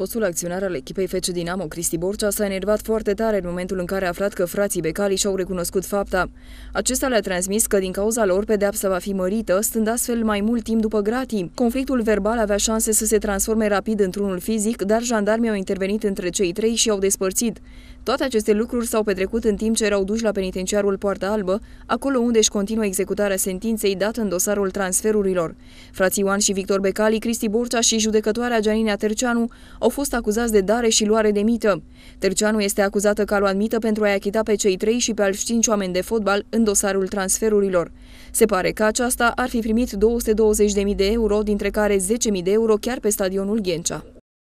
Fostul acționar al echipei FC Dinamo, Cristi Borcea, s-a enervat foarte tare în momentul în care a aflat că frații Becali și-au recunoscut fapta. Acesta le-a transmis că din cauza lor pedeapsa va fi mărită, stând astfel mai mult timp după gratii. Conflictul verbal avea șanse să se transforme rapid într-unul fizic, dar jandarmii au intervenit între cei trei și au despărțit. Toate aceste lucruri s-au petrecut în timp ce erau duși la penitenciarul Poarta Albă, acolo unde își continuă executarea sentinței dată în dosarul transferurilor. Frații Ioan și Victor Becali, Cristi Borcea și judecătoarea Gianina Terceanu au fost acuzați de dare și luare de mită. Terceanu este acuzată ca luat mită pentru a-i achita pe cei trei și pe alți cinci oameni de fotbal în dosarul transferurilor. Se pare că aceasta ar fi primit 220.000 de euro, dintre care 10.000 de euro chiar pe stadionul Ghencea.